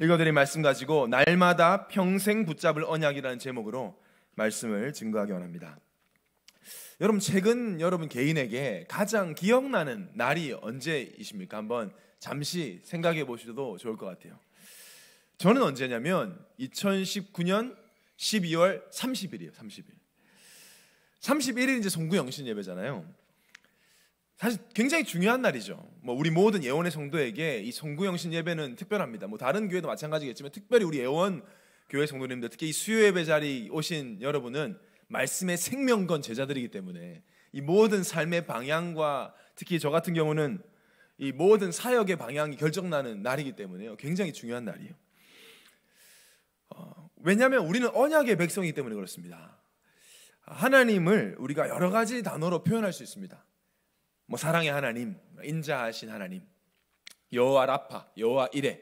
읽어드린 말씀 가지고 날마다 평생 붙잡을 언약이라는 제목으로 말씀을 증거하기 원합니다. 여러분 최근 여러분 개인에게 가장 기억나는 날이 언제이십니까? 한번 잠시 생각해 보셔도 좋을 것 같아요. 저는 언제냐면 2019년 12월 30일이에요. 30일. 31일 이제 송구영신 예배잖아요. 사실 굉장히 중요한 날이죠. 뭐 우리 모든 예원의 성도에게 이 성구영신 예배는 특별합니다. 뭐 다른 교회도 마찬가지겠지만 특별히 우리 예원 교회 성도님들 특히 이 수요 예배 자리 오신 여러분은 말씀의 생명건 제자들이기 때문에 이 모든 삶의 방향과 특히 저 같은 경우는 이 모든 사역의 방향이 결정나는 날이기 때문에 굉장히 중요한 날이에요. 어, 왜냐하면 우리는 언약의 백성이기 때문에 그렇습니다. 하나님을 우리가 여러 가지 단어로 표현할 수 있습니다. 뭐 사랑의 하나님, 인자하신 하나님, 여호와 라파, 여호와 이레,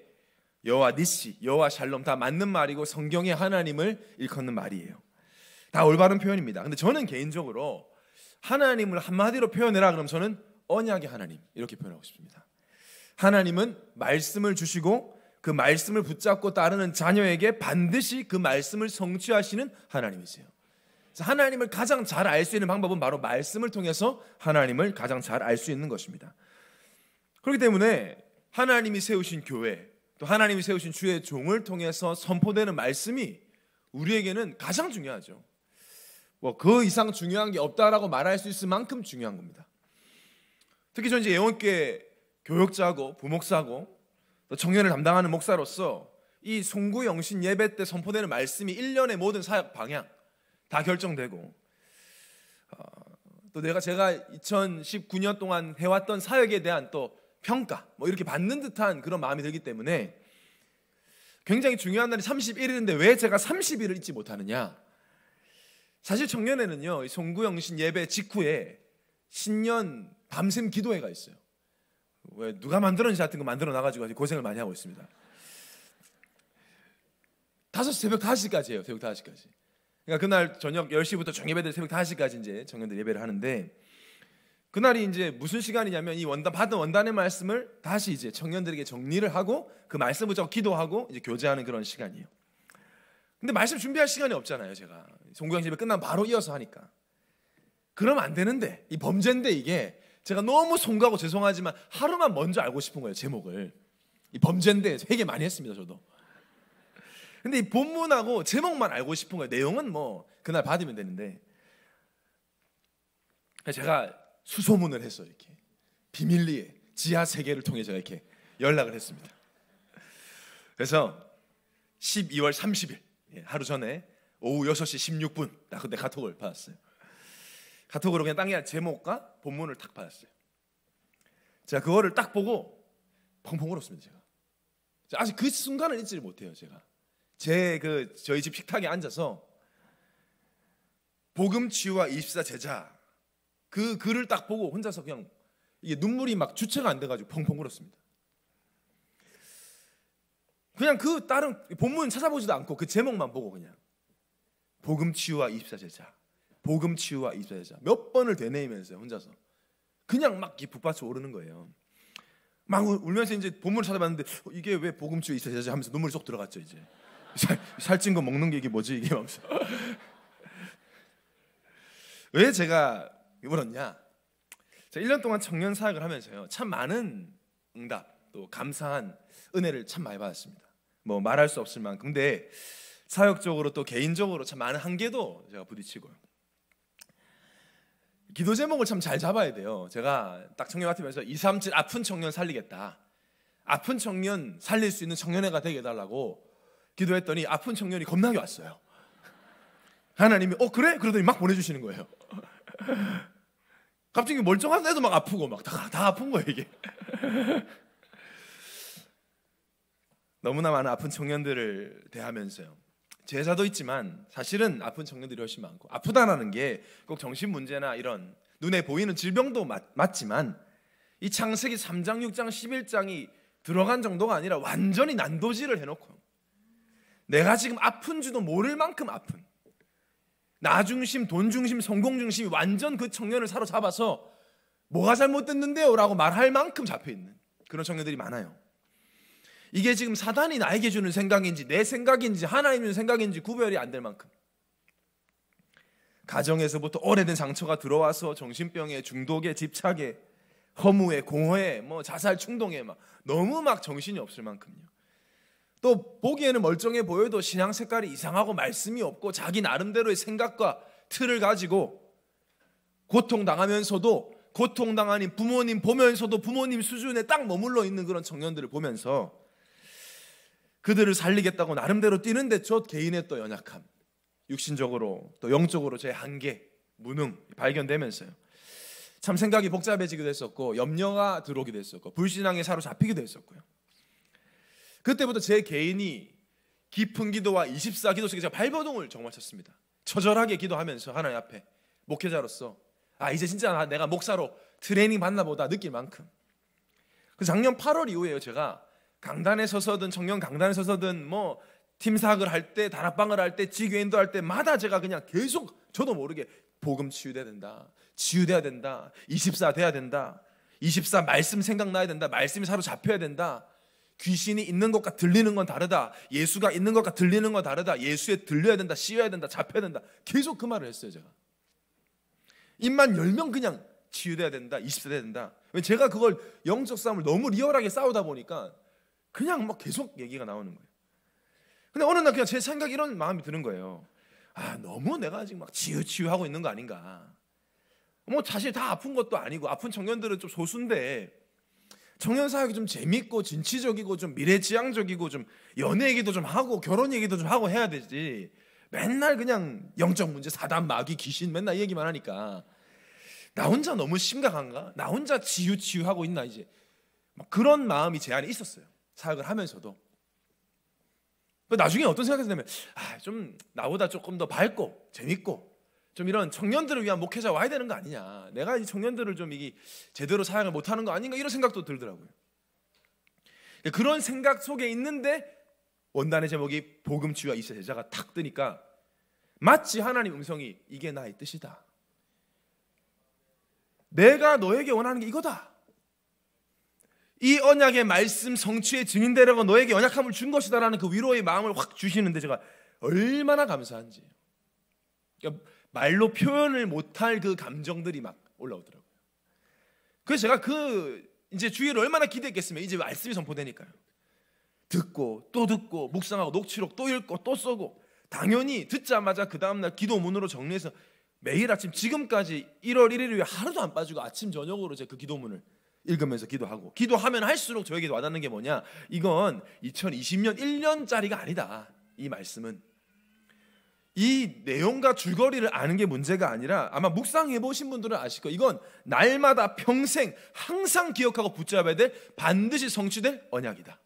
여호와 니시, 여호와 샬롬 다 맞는 말이고 성경의 하나님을 일컫는 말이에요. 다 올바른 표현입니다. 근데 저는 개인적으로 하나님을 한마디로 표현해라 그럼 저는 언약의 하나님 이렇게 표현하고 싶습니다. 하나님은 말씀을 주시고 그 말씀을 붙잡고 따르는 자녀에게 반드시 그 말씀을 성취하시는 하나님이세요. 하나님을 가장 잘 알 수 있는 방법은 바로 말씀을 통해서 하나님을 가장 잘 알 수 있는 것입니다. 그렇기 때문에 하나님이 세우신 교회, 또 하나님이 세우신 주의 종을 통해서 선포되는 말씀이 우리에게는 가장 중요하죠. 뭐 그 이상 중요한 게 없다라고 말할 수 있을 만큼 중요한 겁니다. 특히 저 이제 예원계 교육자고 부목사고 또 청년을 담당하는 목사로서 이 송구 영신 예배 때 선포되는 말씀이 1년의 모든 사역 방향 다 결정되고 어, 또 내가 제가 2019년 동안 해왔던 사역에 대한 또 평가 뭐 이렇게 받는 듯한 그런 마음이 들기 때문에 굉장히 중요한 날이 31일인데 왜 제가 30일을 잊지 못하느냐? 사실 청년회는요 송구영신 예배 직후에 신년 밤샘 기도회가 있어요. 왜 누가 만들었는지 같은 거 그 만들어 놔가지고 고생을 많이 하고 있습니다. 다섯 새벽 5시까지 예요 새벽 5시까지. 그러니까 그날 저녁 10시부터 정예배들 새벽 5시까지 이제 정예들 예배를 하는데 그날이 이제 무슨 시간이냐면 이 원단 받은 원단의 말씀을 다시 이제 청년들에게 정리를 하고 그 말씀을 적 기도하고 이제 교제하는 그런 시간이에요. 근데 말씀 준비할 시간이 없잖아요, 제가. 송구영 집에 끝나면 바로 이어서 하니까. 그러면 안 되는데. 이 범죄인데 이게 제가 너무 송구하고 죄송하지만 하루만 먼저 알고 싶은 거예요, 제목을. 이 범죄인데 회개 많이 했습니다, 저도. 근데 이 본문하고 제목만 알고 싶은 거예요. 내용은 뭐 그날 받으면 되는데 제가 수소문을 했어요. 이렇게 비밀리에 지하 세계를 통해 제가 이렇게 연락을 했습니다. 그래서 12월 30일 예, 하루 전에 오후 6시 16분 딱 그때 카톡을 받았어요. 카톡으로 그냥 땅이야 제목과 본문을 딱 받았어요. 제가 그거를 딱 보고 펑펑 울었습니다. 제가 아직 그 순간을 잊지 를 못해요. 제가 제그 저희 집 식탁에 앉아서 복음 치유와 24 제자 그 글을 딱 보고 혼자서 그냥 이게 눈물이 막 주체가 안 돼가지고 펑펑 울었습니다. 그냥 그 다른 본문 찾아보지도 않고 그 제목만 보고 그냥 복음 치유와 24 제자 복음 치유와 24 제자 몇 번을 되뇌이면서 혼자서 그냥 막 북받쳐 오르는 거예요. 막 울면서 이제 본문을 찾아봤는데 이게 왜 복음 치유 24 제자 하면서 눈물이 쏙 들어갔죠 이제. 살, 살찐 거 먹는 게 이게 뭐지 이게 왜 제가 물었냐? 제가 1년 동안 청년 사역을 하면서요 참 많은 응답 또 감사한 은혜를 참 많이 받았습니다. 뭐 말할 수 없을 만큼 근데 사역적으로 또 개인적으로 참 많은 한계도 제가 부딪히고요. 기도 제목을 참 잘 잡아야 돼요. 제가 딱 청년 같으면서 2, 3, 7 아픈 청년 살리겠다. 아픈 청년 살릴 수 있는 청년회가 되게 해달라고 기도했더니 아픈 청년이 겁나게 왔어요. 하나님이 어 그래? 그러더니 막 보내주시는 거예요. 갑자기 멀쩡한 애도 막 아프고 막 다 다 아픈 거예요 이게. 너무나 많은 아픈 청년들을 대하면서요. 제사도 있지만 사실은 아픈 청년들이 훨씬 많고 아프다라는 게 꼭 정신 문제나 이런 눈에 보이는 질병도 맞, 맞지만 이 창세기 3장, 6장, 11장이 들어간 정도가 아니라 완전히 난도질을 해놓고 내가 지금 아픈지도 모를 만큼 아픈 나 중심, 돈 중심, 성공 중심이 완전 그 청년을 사로잡아서 뭐가 잘못됐는데요? 라고 말할 만큼 잡혀있는 그런 청년들이 많아요. 이게 지금 사단이 나에게 주는 생각인지 내 생각인지 하나님 의 생각인지 구별이 안 될 만큼 가정에서부터 오래된 상처가 들어와서 정신병에 중독에 집착에 허무에 공허에 뭐 자살 충동에 막 너무 막 정신이 없을 만큼요. 또 보기에는 멀쩡해 보여도 신앙 색깔이 이상하고 말씀이 없고 자기 나름대로의 생각과 틀을 가지고 고통당하면서도 고통당하니 부모님 보면서도 부모님 수준에 딱 머물러 있는 그런 청년들을 보면서 그들을 살리겠다고 나름대로 뛰는데 저 개인의 또 연약함, 육신적으로 또 영적으로 제 한계, 무능 발견되면서요. 참 생각이 복잡해지기도 했었고 염려가 들어오기도 했었고 불신앙에 사로잡히기도 했었고요. 그때부터 제 개인이 깊은 기도와 24기도 속에 제가 발버둥을 정말 쳤습니다. 처절하게 기도하면서 하나님 앞에 목회자로서 아 이제 진짜 내가 목사로 트레이닝 받나 보다 느낄 만큼 그 작년 8월 이후에요 제가 강단에 서서든 청년 강단에 서서든 뭐 팀사학을 할때 다락방을 할 때 지교인도 할 때마다 제가 그냥 계속 저도 모르게 복음 치유돼야 된다 치유돼야 된다 24 돼야 된다 24 말씀 생각나야 된다 말씀이 사로잡혀야 된다 귀신이 있는 것과 들리는 건 다르다. 예수가 있는 것과 들리는 건 다르다. 예수에 들려야 된다. 씌워야 된다. 잡혀야 된다. 계속 그 말을 했어요, 제가. 입만 열면 그냥 치유돼야 된다. 이십돼야 된다. 제가 그걸 영적 싸움을 너무 리얼하게 싸우다 보니까 그냥 막 계속 얘기가 나오는 거예요. 근데 어느 날 그냥 제 생각 이런 마음이 드는 거예요. 아, 너무 내가 지금 막 치유치유하고 있는 거 아닌가. 뭐 사실 다 아픈 것도 아니고 아픈 청년들은 좀 소수인데 청년 사역이 좀 재밌고 진취적이고 좀 미래지향적이고 좀 연애 얘기도 좀 하고 결혼 얘기도 좀 하고 해야 되지. 맨날 그냥 영적 문제, 사단, 마귀, 귀신 맨날 얘기만 하니까 나 혼자 너무 심각한가? 나 혼자 지유지유하고 있나 이제 그런 마음이 제 안에 있었어요. 사역을 하면서도. 나중에 어떤 생각이 드냐면 아, 좀 나보다 조금 더 밝고 재밌고 좀 이런 청년들을 위한 목회자 와야 되는 거 아니냐. 내가 이 청년들을 좀 이게 제대로 사양을못 하는 거 아닌가 이런 생각도 들더라고요. 그런 생각 속에 있는데 원단의 제목이 복음 치유와 이세 제자가 탁 뜨니까 마치 하나님 음성이 이게 나의 뜻이다. 내가 너에게 원하는 게 이거다. 이 언약의 말씀 성취의 증인되라고 너에게 언약함을 준 것이다라는 그 위로의 마음을 확 주시는데 제가 얼마나 감사한지. 그러니까 말로 표현을 못할 그 감정들이 막 올라오더라고요. 그래서 제가 그 이제 주의를 얼마나 기대했겠으면 이제 말씀이 선포되니까요. 듣고 또 듣고 묵상하고 녹취록 또 읽고 또 써고 당연히 듣자마자 그 다음날 기도문으로 정리해서 매일 아침 지금까지 1월 1일 위에 하루도 안 빠지고 아침 저녁으로 제 그 기도문을 읽으면서 기도하고 기도하면 할수록 저에게 와닿는 게 뭐냐 이건 2020년 1년짜리가 아니다 이 말씀은 이 내용과 줄거리를 아는 게 문제가 아니라 아마 묵상해 보신 분들은 아실 거예요. 이건 날마다 평생 항상 기억하고 붙잡아야 될 반드시 성취될 언약이다.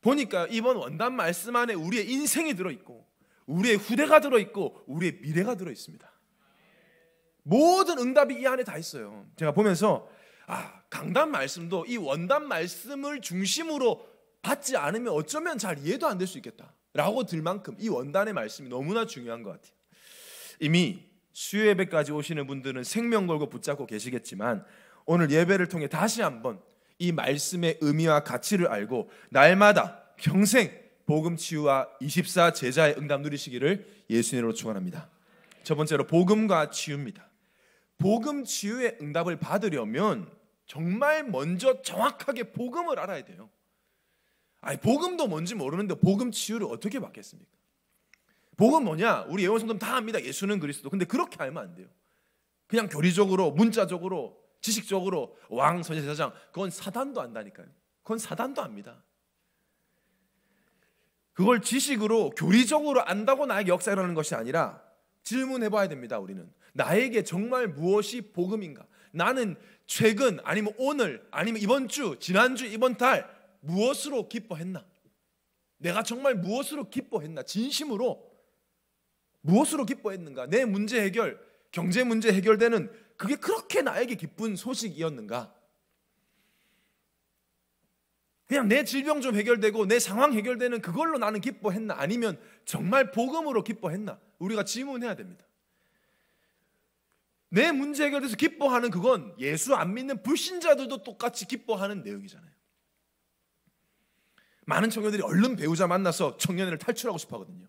보니까 이번 원단 말씀 안에 우리의 인생이 들어 있고 우리의 후대가 들어 있고 우리의 미래가 들어 있습니다. 모든 응답이 이 안에 다 있어요. 제가 보면서 아, 강단 말씀도 이 원단 말씀을 중심으로 받지 않으면 어쩌면 잘 이해도 안 될 수 있겠다. 라고 들 만큼 이 원단의 말씀이 너무나 중요한 것 같아요. 이미 수요 예배까지 오시는 분들은 생명 걸고 붙잡고 계시겠지만 오늘 예배를 통해 다시 한번 이 말씀의 의미와 가치를 알고 날마다 평생 복음 치유와 24 제자의 응답 누리시기를 예수님으로 축원합니다. 첫 번째로 복음과 치유입니다. 복음 치유의 응답을 받으려면 정말 먼저 정확하게 복음을 알아야 돼요. 아니 복음도 뭔지 모르는데 복음 치유를 어떻게 받겠습니까? 복음 뭐냐? 우리 예원 성도다 압니다. 예수는 그리스도. 근데 그렇게 알면 안 돼요. 그냥 교리적으로, 문자적으로, 지식적으로 왕 선지자장 그건 사단도 안다니까요. 그건 사단도 압니다. 그걸 지식으로 교리적으로 안다고 나에게 역사라는 것이 아니라 질문해 봐야 됩니다. 우리는 나에게 정말 무엇이 복음인가? 나는 최근 아니면 오늘 아니면 이번 주, 지난주, 이번 달 무엇으로 기뻐했나? 내가 정말 무엇으로 기뻐했나? 진심으로 무엇으로 기뻐했는가? 내 문제 해결, 경제 문제 해결되는 그게 그렇게 나에게 기쁜 소식이었는가? 그냥 내 질병 좀 해결되고 내 상황 해결되는 그걸로 나는 기뻐했나? 아니면 정말 복음으로 기뻐했나? 우리가 질문해야 됩니다. 내 문제 해결돼서 기뻐하는 그건 예수 안 믿는 불신자들도 똑같이 기뻐하는 내용이잖아요. 많은 청년들이 얼른 배우자 만나서 청년회를 탈출하고 싶어 하거든요.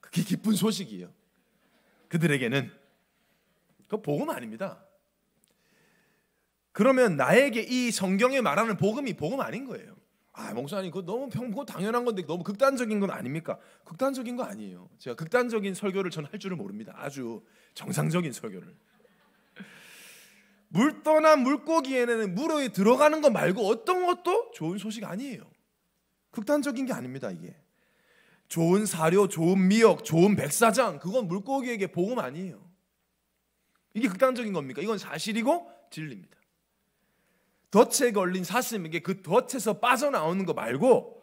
그게 기쁜 소식이에요. 그들에게는. 그 복음 아닙니다. 그러면 나에게 이 성경에 말하는 복음이 복음 아닌 거예요. 아, 목사님, 그거 너무 평범, 당연한 건데 너무 극단적인 건 아닙니까? 극단적인 거 아니에요. 제가 극단적인 설교를 전할 줄을 모릅니다. 아주 정상적인 설교를. 물 떠난 물고기에는 물에 들어가는 것 말고 어떤 것도 좋은 소식 아니에요. 극단적인 게 아닙니다, 이게. 좋은 사료, 좋은 미역, 좋은 백사장, 그건 물고기에게 복음 아니에요. 이게 극단적인 겁니까? 이건 사실이고 진리입니다. 덫에 걸린 사슴에게 그 덫에서 빠져나오는 거 말고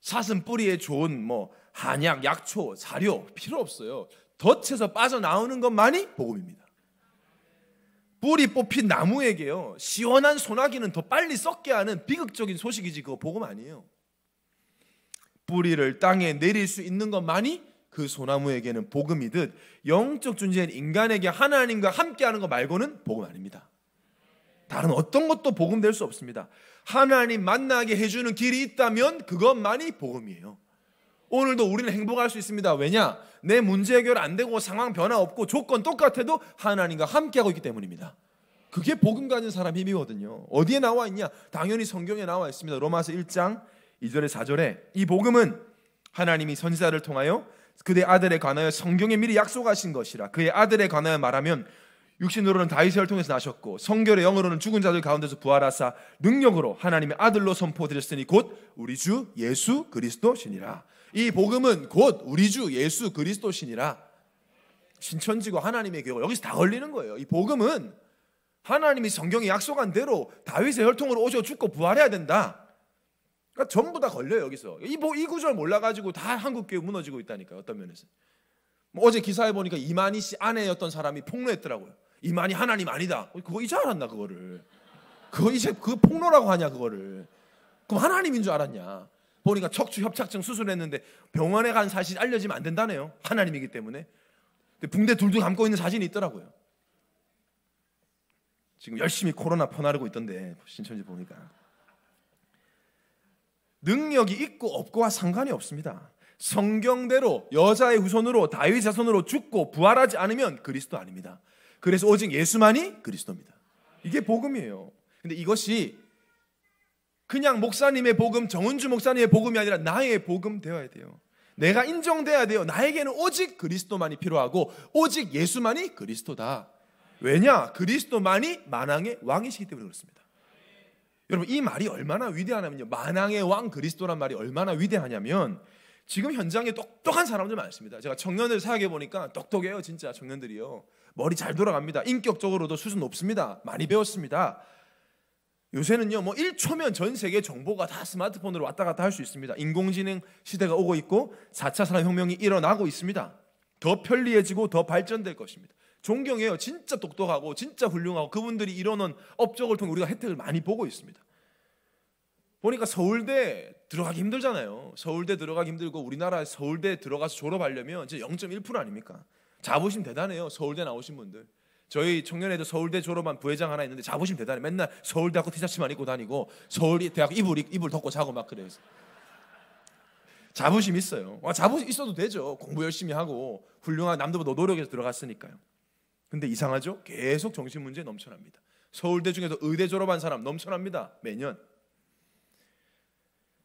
사슴 뿌리에 좋은 뭐 한약, 약초, 사료 필요 없어요. 덫에서 빠져나오는 것만이 복음입니다. 뿌리 뽑힌 나무에게요. 시원한 소나기는 더 빨리 썩게 하는 비극적인 소식이지 그거 복음 아니에요. 뿌리를 땅에 내릴 수 있는 것만이 그 소나무에게는 복음이듯 영적 존재인 인간에게 하나님과 함께하는 것 말고는 복음 아닙니다. 다른 어떤 것도 복음 될 수 없습니다. 하나님 만나게 해주는 길이 있다면 그것만이 복음이에요. 오늘도 우리는 행복할 수 있습니다. 왜냐? 내 문제 해결 안 되고 상황 변화 없고 조건 똑같아도 하나님과 함께하고 있기 때문입니다. 그게 복음 가진 사람 힘이거든요. 어디에 나와 있냐? 당연히 성경에 나와 있습니다. 로마서 1장 2절에 4절에 이 복음은 하나님이 선지자를 통하여 그대 아들에 관하여 성경에 미리 약속하신 것이라 그의 아들에 관하여 말하면 육신으로는 다윗을 통해서 나셨고 성결의 영으로는 죽은 자들 가운데서 부활하사 능력으로 하나님의 아들로 선포드렸으니 곧 우리 주 예수 그리스도시니라 이 복음은 곧 우리 주 예수 그리스도시니라 신천지고 하나님의 교회 여기서 다 걸리는 거예요 이 복음은 하나님이 성경에 약속한 대로 다윗의 혈통으로 오셔 죽고 부활해야 된다 그러니까 전부 다 걸려요 여기서 이, 뭐, 이 구절 몰라가지고 다 한국 교회 무너지고 있다니까 어떤 면에서 뭐 어제 기사에 보니까 이만희 씨 아내였던 사람이 폭로했더라고요 이만희 하나님 아니다 그거 이제 알았나 그거를 그거 이제 그 폭로라고 하냐 그거를 그럼 하나님인 줄 알았냐 보니까 척추 협착증 수술했는데 병원에 간 사실 알려지면 안 된다네요 하나님이기 때문에 근데 붕대 둘둘 감고 있는 사진이 있더라고요 지금 열심히 코로나 퍼나르고 있던데 신천지 보니까 능력이 있고 없고와 상관이 없습니다. 성경대로 여자의 후손으로 다윗 자손으로 죽고 부활하지 않으면 그리스도 아닙니다. 그래서 오직 예수만이 그리스도입니다. 이게 복음이에요. 근데 이것이 그냥 목사님의 복음, 정은주 목사님의 복음이 아니라 나의 복음 되어야 돼요. 내가 인정돼야 돼요. 나에게는 오직 그리스도만이 필요하고 오직 예수만이 그리스도다. 왜냐? 그리스도만이 만왕의 왕이시기 때문에 그렇습니다. 여러분 이 말이 얼마나 위대하냐면요. 만왕의 왕 그리스도란 말이 얼마나 위대하냐면 지금 현장에 똑똑한 사람들 많습니다. 제가 청년을 사역해 보니까 똑똑해요, 진짜 청년들이요. 머리 잘 돌아갑니다. 인격적으로도 수준 높습니다. 많이 배웠습니다. 요새는요, 뭐 1초면 전 세계 정보가 다 스마트폰으로 왔다 갔다 할 수 있습니다. 인공지능 시대가 오고 있고 4차 산업혁명이 일어나고 있습니다. 더 편리해지고 더 발전될 것입니다. 존경해요. 진짜 똑똑하고 진짜 훌륭하고 그분들이 이러는 업적을 통해 우리가 혜택을 많이 보고 있습니다. 보니까 서울대 들어가기 힘들잖아요. 서울대 들어가기 힘들고 우리나라 서울대 들어가서 졸업하려면 진짜 0.1% 아닙니까? 자부심 대단해요. 서울대 나오신 분들. 저희 청년에도 서울대 졸업한 부회장 하나 있는데 자부심 대단해. 맨날 서울대학교 티셔츠만 입고 다니고 서울 대학 이불 이불 덮고 자고 막 그래요. 자부심 있어요. 와, 아, 자부심 있어도 되죠. 공부 열심히 하고 훌륭한 남들보다 노력해서 들어갔으니까요. 근데 이상하죠? 계속 정신 문제 넘쳐납니다. 서울대 중에서 의대 졸업한 사람 넘쳐납니다. 매년.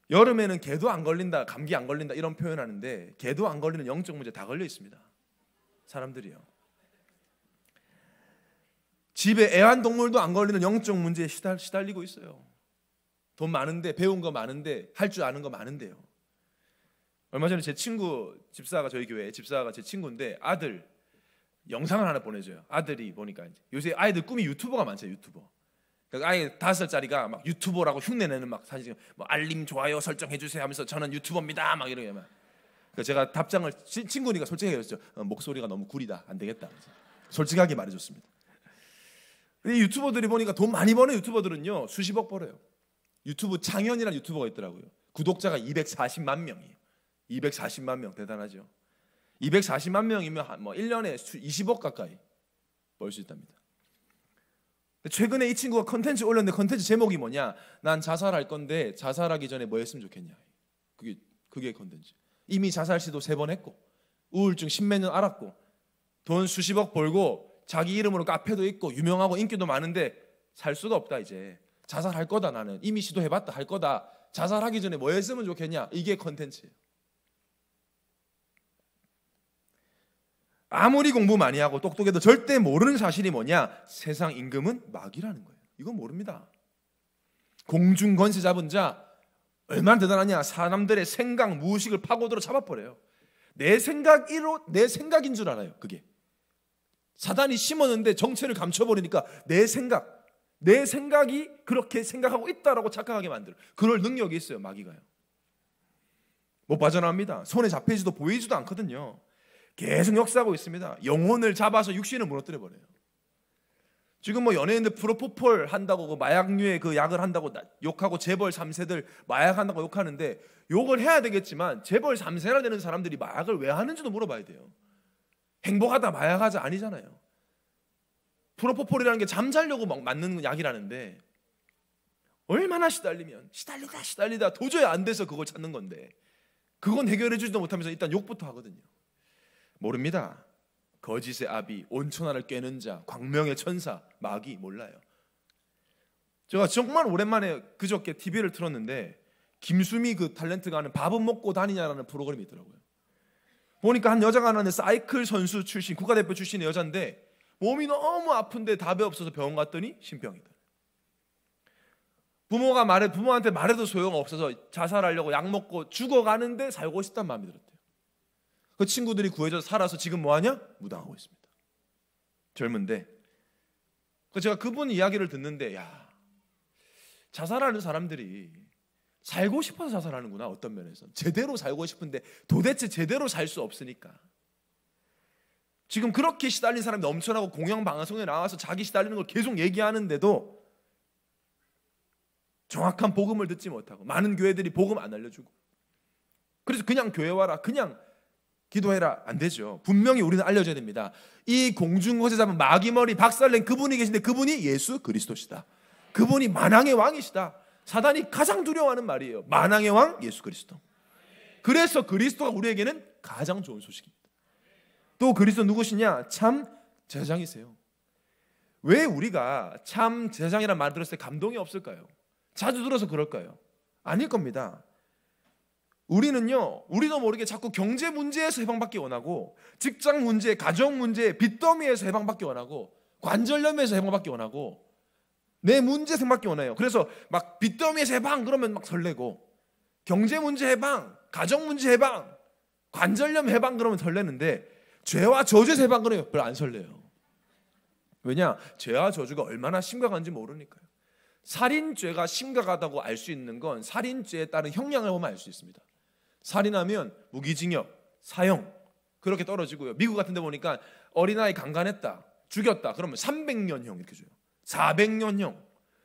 여름에는 개도 안 걸린다, 감기 안 걸린다 이런 표현하는데 개도 안 걸리는 영적 문제 다 걸려 있습니다. 사람들이요. 집에 애완동물도 안 걸리는 영적 문제에 시달, 시달리고 있어요. 돈 많은데 배운 거 많은데 할 줄 아는 거 많은데요. 얼마 전에 제 친구 집사가 저희 교회 집사가 제 친구인데 아들 영상을 하나 보내줘요. 아들이 보니까 이제 요새 아이들 꿈이 유튜버가 많잖아요. 유튜버. 그러니까 아이 다섯 살짜리가 막 유튜버라고 흉내내는 막 사실 뭐 알림 좋아요 설정해 주세요 하면서 저는 유튜버입니다 막 이러면. 그러 니까 제가 답장을 치, 친구니까 솔직하게 했죠. 어, 목소리가 너무 구리다 안 되겠다. 솔직하게 말해줬습니다. 근데 유튜버들이 보니까 돈 많이 버는 유튜버들은요 수십억 벌어요. 유튜브 창현이라는 유튜버가 있더라고요. 구독자가 240만 명이에요. 240만 명 대단하죠. 240만 명이면 뭐 1년에 20억 가까이 벌 수 있답니다. 최근에 이 친구가 컨텐츠 올렸는데 컨텐츠 제목이 뭐냐? 난 자살할 건데 자살하기 전에 뭐 했으면 좋겠냐? 그게 그게 컨텐츠. 이미 자살 시도 세 번 했고 우울증 십몇 년 앓았고 돈 수십억 벌고 자기 이름으로 카페도 있고 유명하고 인기도 많은데 살 수가 없다 이제 자살할 거다 나는 이미 시도해봤다 할 거다 자살하기 전에 뭐 했으면 좋겠냐 이게 컨텐츠예요. 아무리 공부 많이 하고 똑똑해도 절대 모르는 사실이 뭐냐? 세상 임금은 막이라는 거예요. 이건 모릅니다. 공중 건세 잡은 자 얼마나 대단하냐? 사람들의 생각, 무의식을 파고들어 잡아버려요. 내 생각이로 내 생각인 줄 알아요. 그게 사단이 심었는데 정체를 감춰버리니까 내 생각, 내 생각이 그렇게 생각하고 있다라고 착각하게 만들어. 그럴 능력이 있어요. 마귀가요. 못 빠져나옵니다. 손에 잡히지도 보이지도 않거든요. 계속 역사하고 있습니다. 영혼을 잡아서 육신을 무너뜨려 버려요. 지금 뭐 연예인들 프로포폴 한다고 그 마약류의 그 약을 한다고 욕하고 재벌 3세들 마약 한다고 욕하는데 욕을 해야 되겠지만 재벌 3세나 되는 사람들이 마약을 왜 하는지도 물어봐야 돼요. 행복하다 마약하자 아니잖아요. 프로포폴이라는 게 잠자려고 막 맞는 약이라는데 얼마나 시달리면 시달리다 시달리다 도저히 안 돼서 그걸 찾는 건데 그건 해결해 주지도 못하면서 일단 욕부터 하거든요. 모릅니다. 거짓의 아비, 온천하를 깨는 자, 광명의 천사, 마귀 몰라요. 제가 정말 오랜만에 그저께 TV를 틀었는데 김수미 그 탤런트가 하는 밥은 먹고 다니냐라는 프로그램이 있더라고요. 보니까 한 여자가 하는 사이클 선수 출신, 국가대표 출신의 여자인데 몸이 너무 아픈데 답이 없어서 병원 갔더니 신병이다. 부모가 말해 부모한테 말해도 소용 없어서 자살하려고 약 먹고 죽어가는데 살고 싶단 마음이 들었대. 그 친구들이 구해져 살아서 지금 뭐하냐? 무당하고 있습니다. 젊은데. 그 제가 그분 이야기를 듣는데, 야, 자살하는 사람들이 살고 싶어서 자살하는구나, 어떤 면에서. 제대로 살고 싶은데 도대체 제대로 살 수 없으니까. 지금 그렇게 시달린 사람이 넘쳐나고 공영방송에 나와서 자기 시달리는 걸 계속 얘기하는데도 정확한 복음을 듣지 못하고 많은 교회들이 복음 안 알려주고 그래서 그냥 교회 와라 그냥 기도해라 안 되죠. 분명히 우리는 알려줘야 됩니다. 이 공중호세 잡은 마귀머리 박살낸 그분이 계신데 그분이 예수 그리스도시다. 그분이 만왕의 왕이시다. 사단이 가장 두려워하는 말이에요. 만왕의 왕 예수 그리스도. 그래서 그리스도가 우리에게는 가장 좋은 소식입니다. 또 그리스도 누구시냐? 참 제장이세요. 왜 우리가 참 제장이란 말 들었을 때 감동이 없을까요? 자주 들어서 그럴까요? 아닐 겁니다. 우리는요, 우리도 모르게 자꾸 경제 문제에서 해방받기 원하고, 직장 문제, 가정 문제, 빚더미에서 해방받기 원하고, 관절염에서 해방받기 원하고, 내 문제 생각받기 원해요. 그래서 막 빚더미에서 해방 그러면 막 설레고, 경제 문제 해방, 가정 문제 해방, 관절염 해방 그러면 설레는데, 죄와 저주에 해방 그러면 별로 안 설레요. 왜냐? 죄와 저주가 얼마나 심각한지 모르니까요. 살인죄가 심각하다고 알 수 있는 건 살인죄에 따른 형량을 보면 알 수 있습니다. 살인하면 무기징역, 사형 그렇게 떨어지고요. 미국 같은 데 보니까 어린아이 강간했다, 죽였다 그러면 300년형 이렇게 줘요. 400년형,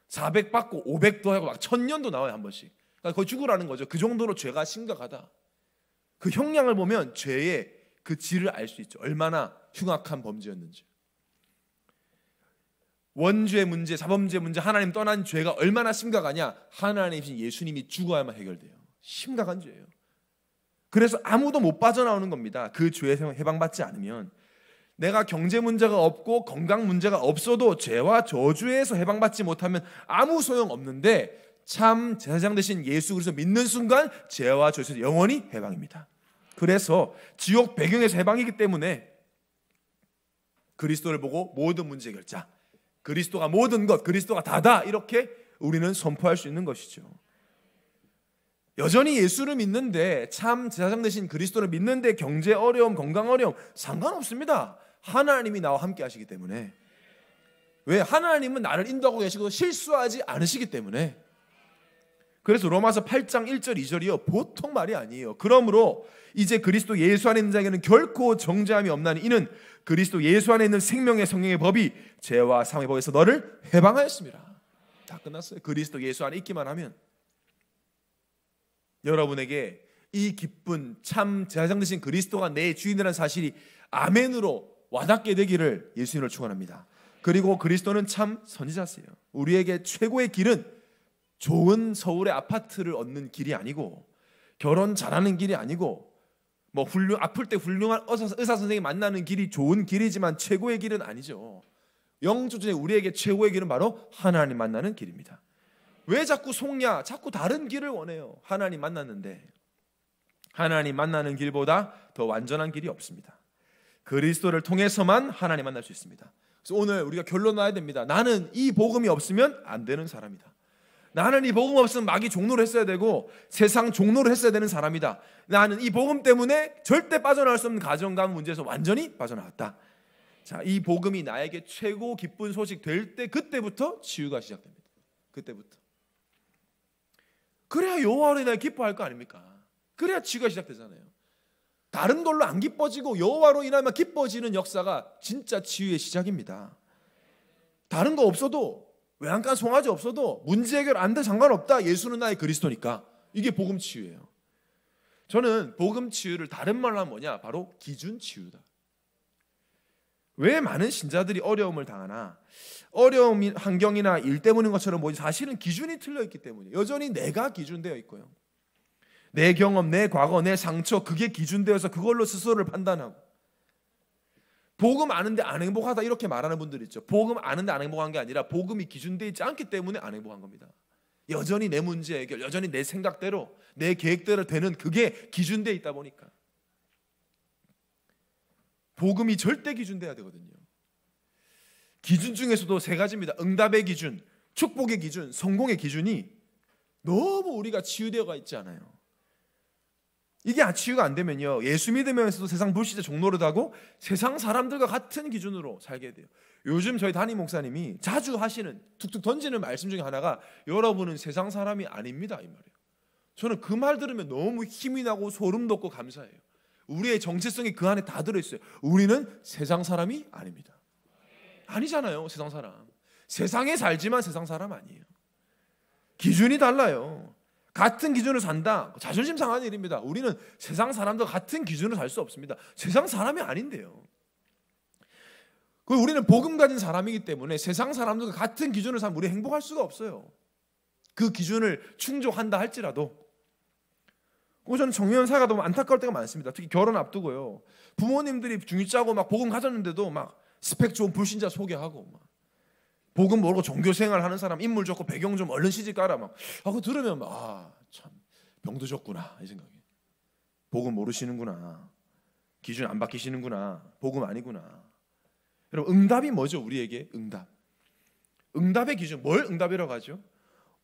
400 받고 500도 하고 막 1000년도 나와요 한 번씩. 그러니까 거의 죽으라는 거죠. 그 정도로 죄가 심각하다. 그 형량을 보면 죄의 그 질을 알 수 있죠. 얼마나 흉악한 범죄였는지. 원죄 문제, 자범죄 문제, 하나님 떠난 죄가 얼마나 심각하냐? 하나님이신 예수님이 죽어야만 해결돼요. 심각한 죄예요. 그래서 아무도 못 빠져나오는 겁니다. 그 죄에서 해방받지 않으면 내가 경제 문제가 없고 건강 문제가 없어도 죄와 저주에서 해방받지 못하면 아무 소용 없는데 참 제사장 대신 예수 그리스도 믿는 순간 죄와 저주에서 영원히 해방입니다. 그래서 지옥 배경에서 해방이기 때문에 그리스도를 보고 모든 문제 결자, 그리스도가 모든 것, 그리스도가 다다 이렇게 우리는 선포할 수 있는 것이죠. 여전히 예수를 믿는데 참 제사장 되신 그리스도를 믿는데 경제 어려움, 건강 어려움 상관없습니다. 하나님이 나와 함께 하시기 때문에 왜 하나님은 나를 인도하고 계시고 실수하지 않으시기 때문에 그래서 로마서 8장 1절 2절이요 보통 말이 아니에요. 그러므로 이제 그리스도 예수 안에 있는 자에게는 결코 정죄함이 없나니 이는 그리스도 예수 안에 있는 생명의 성령의 법이 죄와 상의 법에서 너를 해방하였습니다. 다 끝났어요. 그리스도 예수 안에 있기만 하면 여러분에게 이 기쁜 참 재상되신 그리스도가 내 주인이라는 사실이 아멘으로 와닿게 되기를 예수님을 축원합니다. 그리고 그리스도는 참 선지자세요. 우리에게 최고의 길은 좋은 서울의 아파트를 얻는 길이 아니고 결혼 잘하는 길이 아니고 뭐 훌륭 아플 때 훌륭한 의사 선생님 만나는 길이 좋은 길이지만 최고의 길은 아니죠. 영조전에 우리에게 최고의 길은 바로 하나님 만나는 길입니다. 왜 자꾸 속냐? 자꾸 다른 길을 원해요. 하나님 만났는데 하나님 만나는 길보다 더 완전한 길이 없습니다. 그리스도를 통해서만 하나님 만날 수 있습니다. 그래서 오늘 우리가 결론 나야 됩니다. 나는 이 복음이 없으면 안 되는 사람이다. 나는 이 복음 없으면 마귀 종로를 했어야 되고 세상 종로를 했어야 되는 사람이다. 나는 이 복음 때문에 절대 빠져나올 수 없는 가정관 문제에서 완전히 빠져나왔다. 자, 이 복음이 나에게 최고 기쁜 소식 될 때 그때부터 치유가 시작됩니다. 그때부터. 그래야 여호와 로인하여 기뻐할 거 아닙니까? 그래야 치유가 시작되잖아요. 다른 걸로 안 기뻐지고 여호와로 인하여 기뻐지는 역사가 진짜 치유의 시작입니다. 다른 거 없어도 외양간 송아지 없어도 문제 해결 안 돼 상관없다. 예수는 나의 그리스도니까. 이게 복음 치유예요. 저는 복음 치유를 다른 말로 하면 뭐냐? 바로 기준 치유다. 왜 많은 신자들이 어려움을 당하나? 어려움 환경이나 일 때문인 것처럼 보지 사실은 기준이 틀려 있기 때문에 여전히 내가 기준되어 있고요. 내 경험, 내 과거, 내 상처 그게 기준되어서 그걸로 스스로를 판단하고 복음 아는데 안 행복하다 이렇게 말하는 분들 있죠. 복음 아는데 안 행복한 게 아니라 복음이 기준되어 있지 않기 때문에 안 행복한 겁니다. 여전히 내 문제 해결, 여전히 내 생각대로 내 계획대로 되는 그게 기준되어 있다 보니까 복음이 절대 기준돼야 되거든요. 기준 중에서도 세 가지입니다. 응답의 기준, 축복의 기준, 성공의 기준이 너무 우리가 치유되어가 있지 않아요. 이게 아, 치유가 안 되면요. 예수 믿으면서도 세상 불시자 종로를 하고 세상 사람들과 같은 기준으로 살게 돼요. 요즘 저희 담임 목사님이 자주 하시는 툭툭 던지는 말씀 중에 하나가 여러분은 세상 사람이 아닙니다 이 말이에요. 저는 그 말 들으면 너무 힘이 나고 소름 돋고 감사해요. 우리의 정체성이 그 안에 다 들어있어요. 우리는 세상 사람이 아닙니다. 아니잖아요, 세상 사람. 세상에 살지만 세상 사람 아니에요. 기준이 달라요. 같은 기준을 산다. 자존심 상한 일입니다. 우리는 세상 사람도 같은 기준을 살 수 없습니다. 세상 사람이 아닌데요. 우리는 복음 가진 사람이기 때문에 세상 사람들 같은 기준을 살면 우리 행복할 수가 없어요. 그 기준을 충족한다 할지라도 그리고 저는 정년 사가 너무 안타까울 때가 많습니다. 특히 결혼 앞두고요. 부모님들이 중이 짜고 막 복음 가졌는데도 막 스펙 좋은 불신자 소개하고 막 복음 모르고 종교 생활하는 사람 인물 좋고 배경 좀 얼른 시집 가라 막. 아그 들으면 아참 병도 졌구나 이 생각이. 복음 모르시는구나. 기준 안 바뀌시는구나. 복음 아니구나. 여러분 응답이 뭐죠 우리에게 응답. 응답의 기준 뭘 응답이라고 하죠?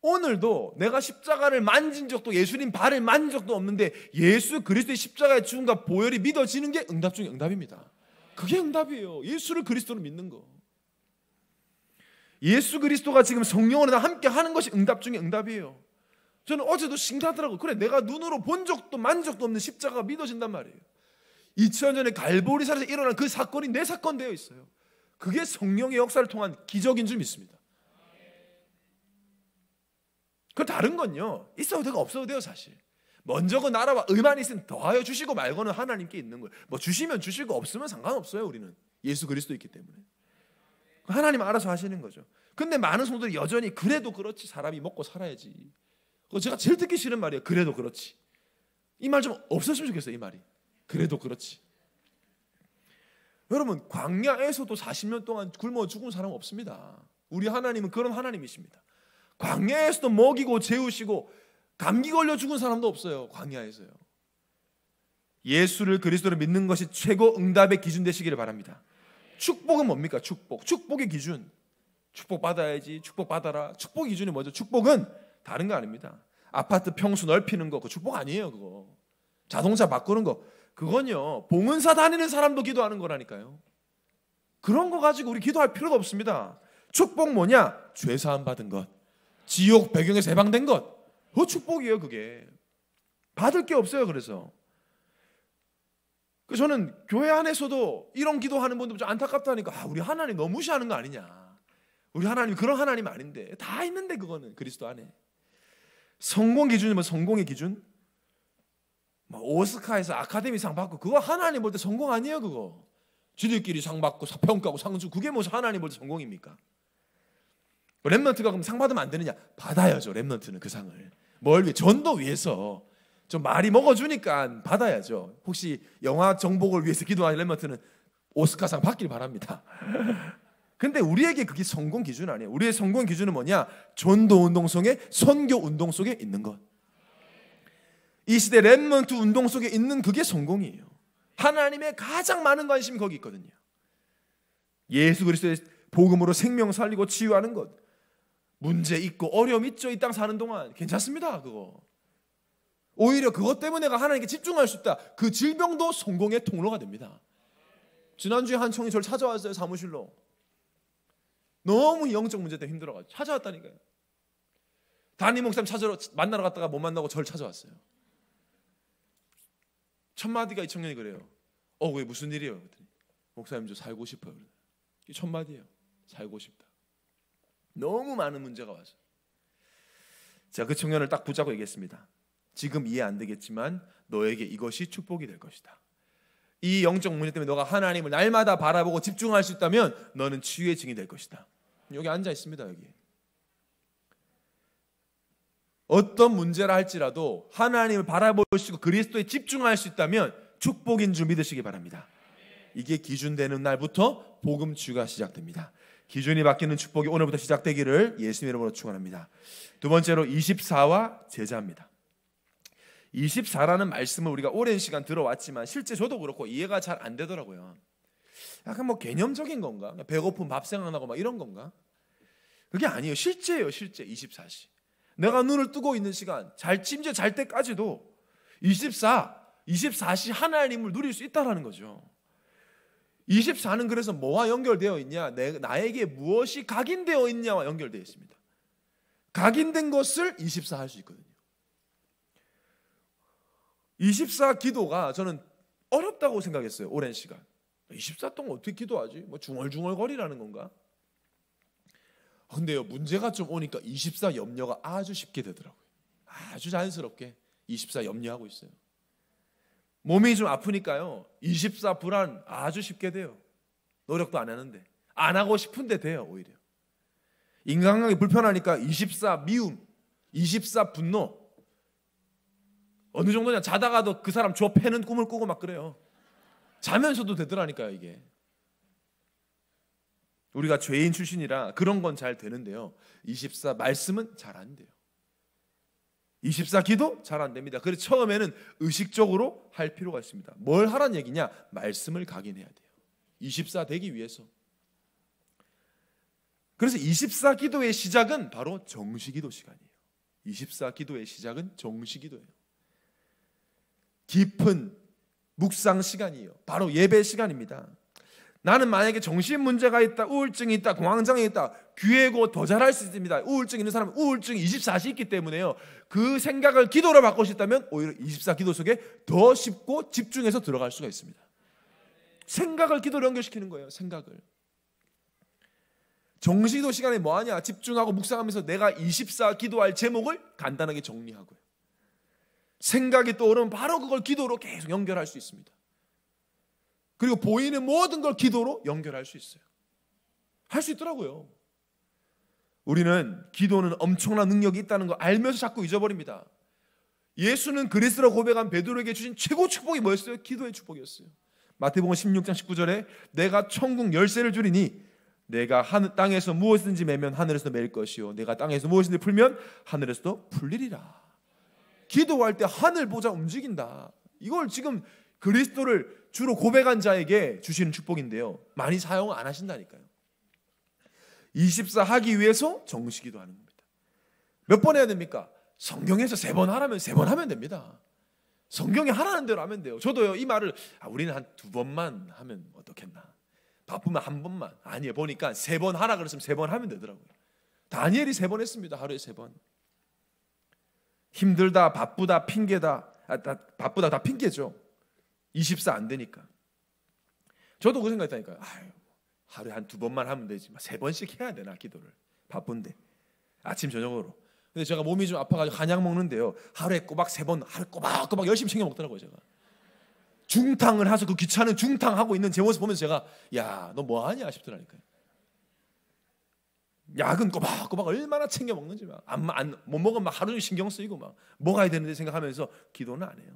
오늘도 내가 십자가를 만진 적도 예수님 발을 만진 적도 없는데 예수 그리스도의 십자가의 죽음과 보혈이 믿어지는 게 응답 중의 응답입니다. 그게 응답이에요. 예수를 그리스도로 믿는 거. 예수 그리스도가 지금 성령으로 함께 하는 것이 응답 중의 응답이에요. 저는 어제도 신기하더라고. 그래, 내가 눈으로 본 적도 만족도 없는 십자가가 믿어진단 말이에요. 2000년 전에 갈보리산에서 일어난 그 사건이 내 사건 되어 있어요. 그게 성령의 역사를 통한 기적인 줄 믿습니다. 그 다른 건요. 있어도 되고 없어도 돼요, 사실. 먼저 그 나라와 의만 있으면 더하여 주시고 말고는 하나님께 있는 거예요. 뭐 주시면 주시고 없으면 상관없어요, 우리는. 예수 그리스도 있기 때문에. 그 하나님 알아서 하시는 거죠. 근데 많은 성도들이 여전히 그래도 그렇지 사람이 먹고 살아야지. 그거 제가 제일 듣기 싫은 말이에요. 그래도 그렇지. 이 말 좀 없었으면 좋겠어요, 이 말이. 그래도 그렇지. 여러분, 광야에서도 40년 동안 굶어 죽은 사람 없습니다. 우리 하나님은 그런 하나님이십니다. 광야에서도 먹이고 재우시고 감기 걸려 죽은 사람도 없어요. 광야에서요. 예수를 그리스도로 믿는 것이 최고 응답의 기준 되시기를 바랍니다. 축복은 뭡니까? 축복. 축복의 기준. 축복 받아야지. 축복 받아라. 축복 기준이 뭐죠? 축복은 다른 거 아닙니다. 아파트 평수 넓히는 거, 그 축복 아니에요, 그거. 자동차 바꾸는 거. 그건요, 봉은사 다니는 사람도 기도하는 거라니까요. 그런 거 가지고 우리 기도할 필요도 없습니다. 축복 뭐냐? 죄사함 받은 것. 지옥 배경에서 해방된 것. 그 축복이에요, 그게. 받을 게 없어요, 그래서. 그 저는 교회 안에서도 이런 기도하는 분들 좀 안타깝다니까. 아, 우리 하나님 너무 무시하는 거 아니냐. 우리 하나님 그런 하나님 아닌데. 다 있는데 그거는 그리스도 안에. 성공 기준이면 성공의 기준. 뭐 오스카에서 아카데미 상 받고 그거 하나님 볼 때 성공 아니에요, 그거. 지들끼리 상 받고 평가하고 상주 그게 뭐 하나님 볼 때 성공입니까? 렘넌트가 그럼 상 받으면 안 되느냐? 받아야죠. 렘넌트는 그 상을. 뭘 위해? 전도 위해서. 좀 말이 먹어주니까 받아야죠. 혹시 영화 정복을 위해서 기도하는 렘넌트는 오스카상 받길 바랍니다. 근데 우리에게 그게 성공 기준 아니에요. 우리의 성공 기준은 뭐냐? 전도 운동 속에 선교 운동 속에 있는 것. 이 시대 렘넌트 운동 속에 있는 그게 성공이에요. 하나님의 가장 많은 관심이 거기 있거든요. 예수 그리스도의 복음으로 생명 살리고 치유하는 것. 문제 있고 어려움 있죠. 이 땅 사는 동안 괜찮습니다. 그거. 오히려 그것 때문에가 하나님께 집중할 수 있다. 그 질병도 성공의 통로가 됩니다. 지난주에 한총이 저를 찾아왔어요. 사무실로. 너무 영적 문제 때문에 힘들어가지고 찾아왔다니까요. 담임 목사님 찾으러 만나러 갔다가 못 만나고 저를 찾아왔어요. 첫 마디가 이 청년이 그래요. 어, 그게 무슨 일이에요? 목사님 저 살고 싶어요. 이첫 마디예요. 살고 싶다. 너무 많은 문제가 와서 제가 그 청년을 딱 붙잡고 얘기했습니다. 지금 이해 안 되겠지만 너에게 이것이 축복이 될 것이다. 이 영적 문제 때문에 너가 하나님을 날마다 바라보고 집중할 수 있다면 너는 치유의 증이 될 것이다. 여기 앉아 있습니다. 여기. 어떤 문제라 할지라도 하나님을 바라보시고 그리스도에 집중할 수 있다면 축복인 줄 믿으시기 바랍니다. 이게 기준되는 날부터 복음 치가 시작됩니다. 기준이 바뀌는 축복이 오늘부터 시작되기를 예수님 이름으로 축원합니다. 두 번째로 24와 제자입니다. 24라는 말씀을 우리가 오랜 시간 들어왔지만 실제 저도 그렇고 이해가 잘 안 되더라고요. 약간 뭐 개념적인 건가? 배고픈 밥 생각나고 막 이런 건가? 그게 아니에요. 실제예요, 실제. 24시. 내가 눈을 뜨고 있는 시간, 잘 침제 잘 때까지도 24, 24시 하나님을 누릴 수 있다라는 거죠. 24는 그래서 뭐와 연결되어 있냐? 내, 나에게 무엇이 각인되어 있냐와 연결되어 있습니다. 각인된 것을 24 할 수 있거든요. 24 기도가 저는 어렵다고 생각했어요. 오랜 시간. 24 동안 어떻게 기도하지? 뭐 중얼중얼거리라는 건가? 근데요 문제가 좀 오니까 24 염려가 아주 쉽게 되더라고요. 아주 자연스럽게 24 염려하고 있어요. 몸이 좀 아프니까요. 24불안 아주 쉽게 돼요. 노력도 안 하는데. 안 하고 싶은데 돼요, 오히려. 인간관계 불편하니까 24 미움, 24 분노. 어느 정도냐 자다가도 그 사람 줘 패는 꿈을 꾸고 막 그래요. 자면서도 되더라니까요, 이게. 우리가 죄인 출신이라 그런 건 잘 되는데요. 24 말씀은 잘 안 돼요. 24기도 잘 안 됩니다. 그래서 처음에는 의식적으로 할 필요가 있습니다. 뭘 하란 얘기냐? 말씀을 각인해야 돼요. 24 되기 위해서. 그래서 24 기도의 시작은 바로 정시 기도 시간이에요. 24 기도의 시작은 정시 기도예요. 깊은 묵상 시간이에요. 바로 예배 시간입니다. 나는 만약에 정신 문제가 있다, 우울증이 있다, 공황장애 있다, 귀에고 더 잘할 수 있습니다. 우울증 있는 사람은 우울증이 24시 있기 때문에요. 그 생각을 기도로 바꿀 수 있다면 오히려 24 기도 속에 더 쉽고 집중해서 들어갈 수가 있습니다. 생각을 기도로 연결시키는 거예요. 생각을. 정시도 시간에 뭐하냐? 집중하고 묵상하면서 내가 24 기도할 제목을 간단하게 정리하고요. 생각이 떠오르면 바로 그걸 기도로 계속 연결할 수 있습니다. 그리고 보이는 모든 걸 기도로 연결할 수 있어요. 할 수 있더라고요. 우리는 기도는 엄청난 능력이 있다는 걸 알면서 자꾸 잊어버립니다. 예수는 그리스라 고백한 베드로에게 주신 최고 축복이 뭐였어요? 기도의 축복이었어요. 마태복음 16장 19절에 내가 천국 열쇠를 주리니 내가 하늘 땅에서 무엇인지 매면 하늘에서 매일 것이요 내가 땅에서 무엇인지 풀면 하늘에서도 풀리리라. 기도할 때 하늘 보자 움직인다. 이걸 지금 그리스도를 주로 고백한 자에게 주시는 축복인데요. 많이 사용 안 하신다니까요. 24 하기 위해서 정식기도 하는 겁니다. 몇 번 해야 됩니까? 성경에서 세 번 하라면 세 번 하면 됩니다. 성경이 하라는 대로 하면 돼요. 저도요 이 말을 아, 우리는 한 두 번만 하면 어떻겠나? 바쁘면 한 번만 아니에요 보니까 세 번 하라 그랬으면 세 번 하면 되더라고요. 다니엘이 세 번 했습니다 하루에 세 번. 힘들다 바쁘다 핑계다 아, 다, 바쁘다 다 핑계죠. 24안 되니까. 저도 그 생각했다니까. 요 하루에 한 두 번만 하면 되지. 세 번씩 해야 되나 기도를. 바쁜데. 아침 저녁으로. 근데 제가 몸이 좀 아파가지고 한약 먹는데요. 하루에 꼬박 세 번, 하루 꼬박꼬박 열심히 챙겨 먹더라고요 제가. 중탕을 하서그 귀찮은 중탕 하고 있는 제 모습 보면서 제가 야, 너 뭐 하냐 싶더라니까요. 약은 꼬박꼬박 얼마나 챙겨 먹는지 막안못 먹으면 막 하루 종일 신경 쓰이고 막 먹어야 되는데 생각하면서 기도는 안 해요.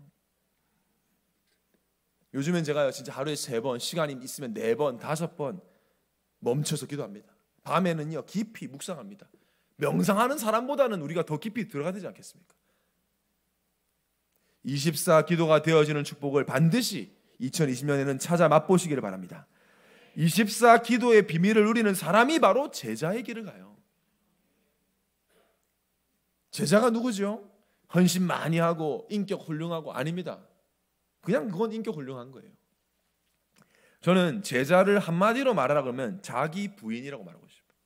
요즘엔 제가 진짜 하루에 세 번, 시간이 있으면 네 번, 다섯 번 멈춰서 기도합니다. 밤에는요, 깊이 묵상합니다. 명상하는 사람보다는 우리가 더 깊이 들어가야 되지 않겠습니까? 24 기도가 되어지는 축복을 반드시 2020년에는 찾아 맛보시기를 바랍니다. 24 기도의 비밀을 누리는 사람이 바로 제자의 길을 가요. 제자가 누구죠? 헌신 많이 하고 인격 훌륭하고 아닙니다. 그냥 그건 인격 훌륭한 거예요. 저는 제자를 한마디로 말하라 그러면 자기 부인이라고 말하고 싶어요.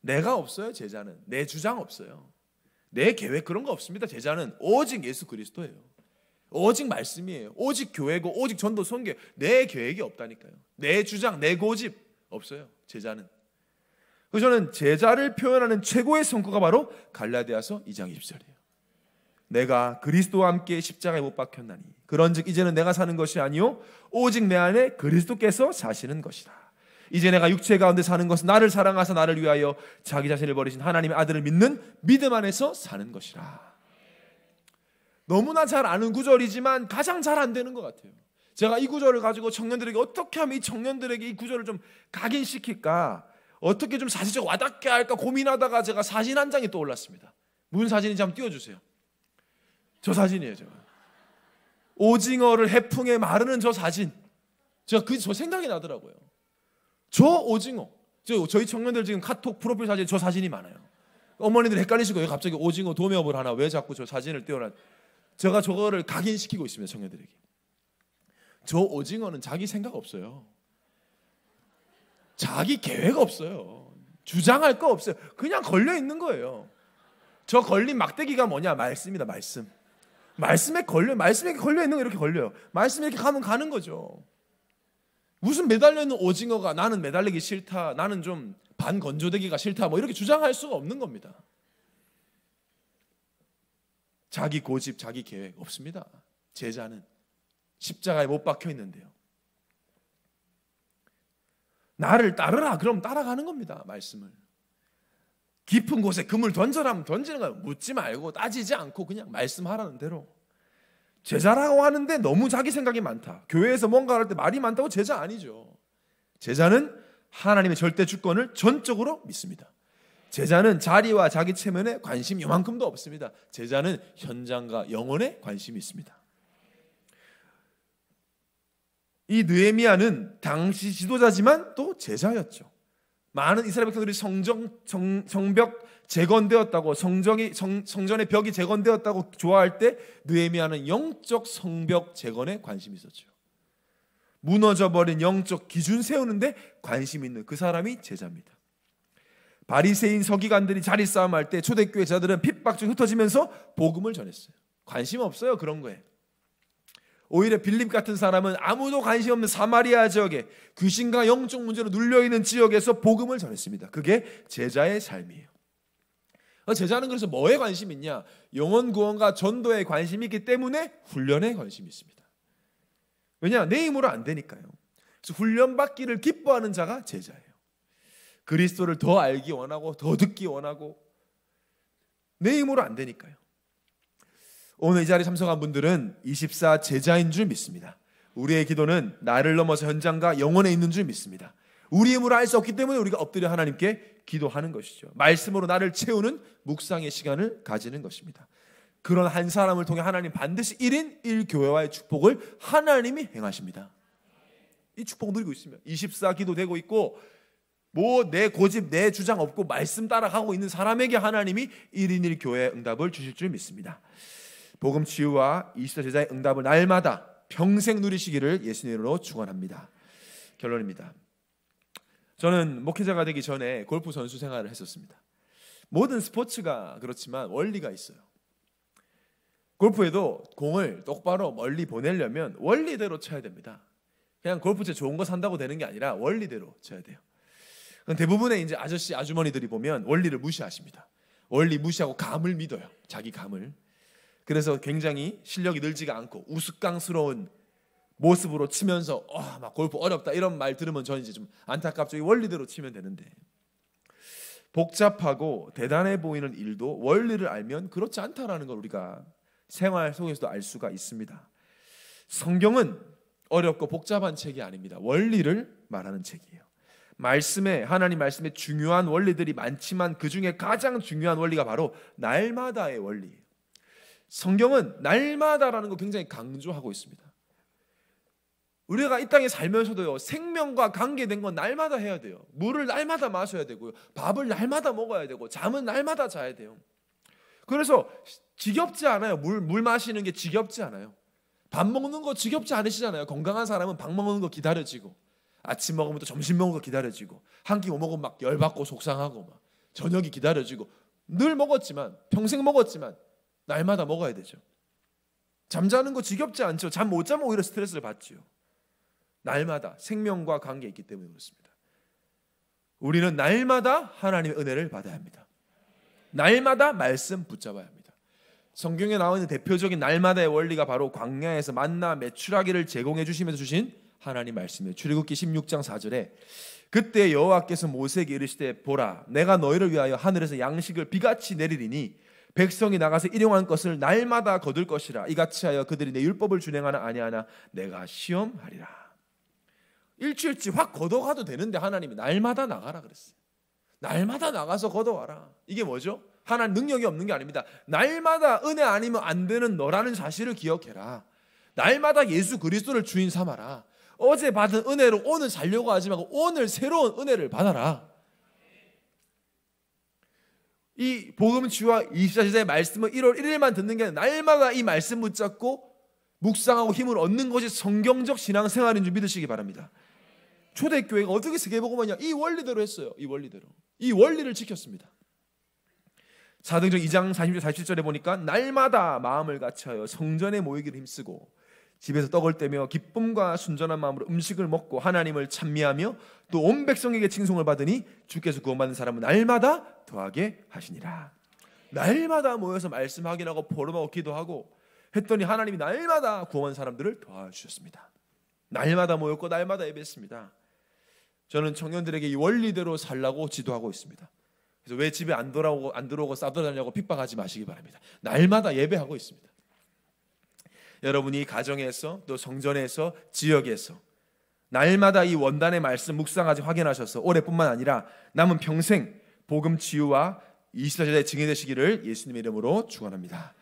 내가 없어요, 제자는. 내 주장 없어요. 내 계획 그런 거 없습니다. 제자는 오직 예수 그리스도예요. 오직 말씀이에요. 오직 교회고 오직 전도 선교. 내 계획이 없다니까요. 내 주장, 내 고집 없어요. 제자는. 그래서 저는 제자를 표현하는 최고의 성과가 바로 갈라디아서 2장 20절이에요. 내가 그리스도와 함께 십자가에 못 박혔나니 그런즉 이제는 내가 사는 것이 아니요 오직 내 안에 그리스도께서 사시는 것이다. 이제 내가 육체 가운데 사는 것은 나를 사랑하사 나를 위하여 자기 자신을 버리신 하나님의 아들을 믿는 믿음 안에서 사는 것이라. 너무나 잘 아는 구절이지만 가장 잘 안 되는 것 같아요. 제가 이 구절을 가지고 청년들에게 어떻게 하면 이 청년들에게 이 구절을 좀 각인시킬까, 어떻게 좀 사실적 와닿게 할까 고민하다가 제가 사진 한 장이 떠올랐습니다. 무슨 사진인지 한번 띄워주세요. 저 사진이에요, 제 오징어를 해풍에 마르는 저 사진. 제가 그저 생각이 나더라고요. 저 오징어. 저, 저희 청년들 지금 카톡 프로필 사진 저 사진이 많아요. 어머니들 헷갈리시고 왜 갑자기 오징어 도매업을 하나 왜 자꾸 저 사진을 띄워놨 제가 저거를 각인시키고 있습니다 청년들에게 저 오징어는 자기 생각 없어요 자기 계획 없어요 주장할 거 없어요 그냥 걸려 있는 거예요 저 걸린 막대기가 뭐냐 말씀입니다 말씀 말씀에 걸려 말씀에 걸려 있는 거 이렇게 걸려요. 말씀에 이렇게 가면 가는 거죠. 무슨 매달려 있는 오징어가 나는 매달리기 싫다. 나는 좀 반건조되기가 싫다. 뭐 이렇게 주장할 수가 없는 겁니다. 자기 고집, 자기 계획 없습니다. 제자는 십자가에 못 박혀 있는데요. 나를 따르라. 그럼 따라가는 겁니다. 말씀을. 깊은 곳에 금을 던져라면 던지는 거야. 묻지 말고 따지지 않고 그냥 말씀하라는 대로. 제자라고 하는데 너무 자기 생각이 많다. 교회에서 뭔가 할 때 말이 많다고 제자 아니죠. 제자는 하나님의 절대 주권을 전적으로 믿습니다. 제자는 자리와 자기 체면에 관심 요만큼도 없습니다. 제자는 현장과 영혼에 관심이 있습니다. 이 느헤미야는 당시 지도자지만 또 제자였죠. 많은 이스라엘 백성들이 성정, 정, 성벽 재건되었다고 성정이 성, 성전의 벽이 재건되었다고 좋아할 때 느헤미야는 영적 성벽 재건에 관심이 있었죠. 무너져 버린 영적 기준 세우는데 관심 있는 그 사람이 제자입니다. 바리새인 서기관들이 자리 싸움할 때 초대교회 자들은 핍박 중 흩어지면서 복음을 전했어요. 관심 없어요 그런 거에. 오히려 빌립 같은 사람은 아무도 관심 없는 사마리아 지역에 귀신과 영적 문제로 눌려 있는 지역에서 복음을 전했습니다. 그게 제자의 삶이에요. 어, 제자는 그래서 뭐에 관심이 있냐? 영혼 구원과 전도에 관심이 있기 때문에 훈련에 관심이 있습니다. 왜냐? 내 힘으로 안 되니까요. 그래서 훈련받기를 기뻐하는 자가 제자예요. 그리스도를 더 알기 원하고 더 듣기 원하고 내 힘으로 안 되니까요. 오늘 이 자리에 참석한 분들은 24 제자인 줄 믿습니다. 우리의 기도는 나를 넘어서 현장과 영혼에 있는 줄 믿습니다. 우리 힘으로 할수 없기 때문에 우리가 엎드려 하나님께 기도하는 것이죠. 말씀으로 나를 채우는 묵상의 시간을 가지는 것입니다. 그런 한 사람을 통해 하나님 반드시 1인 1교회와의 축복을 하나님이 행하십니다. 이 축복 누리고 있으면 24 기도되고 있고 뭐 내 고집 내 주장 없고 말씀 따라가고 있는 사람에게 하나님이 1인 1교회 응답을 주실 줄 믿습니다. 복음 치유와 이시대 제자의 응답을 날마다 평생 누리시기를 예수님으로 축원합니다. 결론입니다. 저는 목회자가 되기 전에 골프 선수 생활을 했었습니다. 모든 스포츠가 그렇지만 원리가 있어요. 골프에도 공을 똑바로 멀리 보내려면 원리대로 쳐야 됩니다. 그냥 골프채 좋은 거 산다고 되는 게 아니라 원리대로 쳐야 돼요. 대부분의 이제 아저씨 아주머니들이 보면 원리를 무시하십니다. 원리 무시하고 감을 믿어요. 자기 감을. 그래서 굉장히 실력이 늘지가 않고 우스꽝스러운 모습으로 치면서 어, 막 골프 어렵다 이런 말 들으면 저는 이제 좀 안타깝죠. 이 원리대로 치면 되는데 복잡하고 대단해 보이는 일도 원리를 알면 그렇지 않다라는 걸 우리가 생활 속에서도 알 수가 있습니다. 성경은 어렵고 복잡한 책이 아닙니다. 원리를 말하는 책이에요. 말씀에 하나님 말씀에 중요한 원리들이 많지만 그 중에 가장 중요한 원리가 바로 날마다의 원리예요. 성경은 날마다라는 거 굉장히 강조하고 있습니다. 우리가 이 땅에 살면서도요 생명과 관계된 건 날마다 해야 돼요. 물을 날마다 마셔야 되고요, 밥을 날마다 먹어야 되고, 잠은 날마다 자야 돼요. 그래서 지겹지 않아요. 물 물 마시는 게 지겹지 않아요. 밥 먹는 거 지겹지 않으시잖아요. 건강한 사람은 밥 먹는 거 기다려지고, 아침 먹으면 또 점심 먹는 거 기다려지고, 한끼못 뭐 먹으면 막 열받고 속상하고 막 저녁이 기다려지고 늘 먹었지만 평생 먹었지만 날마다 먹어야 되죠. 잠자는 거 지겹지 않죠. 잠 못 자면 오히려 스트레스를 받지요. 날마다 생명과 관계 있기 때문에 그렇습니다. 우리는 날마다 하나님의 은혜를 받아야 합니다. 날마다 말씀 붙잡아야 합니다. 성경에 나오는 대표적인 날마다의 원리가 바로 광야에서 만나 매출하기를 제공해 주시면서 주신 하나님 말씀에 출애굽기 16장 4절에 그때 여호와께서 모세에게 이르시되 보라 내가 너희를 위하여 하늘에서 양식을 비같이 내리리니 백성이 나가서 일용한 것을 날마다 거둘 것이라 이같이 하여 그들이 내 율법을 준행하나 아니하나 내가 시험하리라 일주일치 확거둬가도 되는데 하나님이 날마다 나가라 그랬어요 날마다 나가서 거둬와라 이게 뭐죠? 하나님 능력이 없는 게 아닙니다 날마다 은혜 아니면 안 되는 너라는 사실을 기억해라 날마다 예수 그리스도를 주인 삼아라 어제 받은 은혜로 오늘 살려고 하지 말고 오늘 새로운 은혜를 받아라 이 복음 주와 24시간의 말씀을 1월 1일만 듣는 게 날마다 이 말씀 붙잡고 묵상하고 힘을 얻는 것이 성경적 신앙생활인 줄 믿으시기 바랍니다. 초대교회가 어떻게 세계복음하냐? 이 원리대로 했어요. 이 원리대로. 이 원리를 지켰습니다. 사도전 2장 40절 47절에 보니까 날마다 마음을 갖춰요. 성전에 모이기를 힘쓰고 집에서 떡을 떼며 기쁨과 순전한 마음으로 음식을 먹고 하나님을 찬미하며 또 온 백성에게 칭송을 받으니 주께서 구원받는 사람은 날마다 더하게 하시니라. 날마다 모여서 말씀 확인하고 보름하고 기도하고 했더니 하나님이 날마다 구원 사람들을 도와주셨습니다. 날마다 모였고 날마다 예배했습니다. 저는 청년들에게 이 원리대로 살라고 지도하고 있습니다. 그래서 왜 집에 안 돌아오고 안 들어오고 싸돌아다니고 핍박하지 마시기 바랍니다. 날마다 예배하고 있습니다. 여러분이 가정에서 또 성전에서 지역에서 날마다 이 원단의 말씀 묵상하지 확인하셔서 올해뿐만 아니라 남은 평생 복음 치유와 24시대 증인 되시기를 예수님의 이름으로 축원합니다.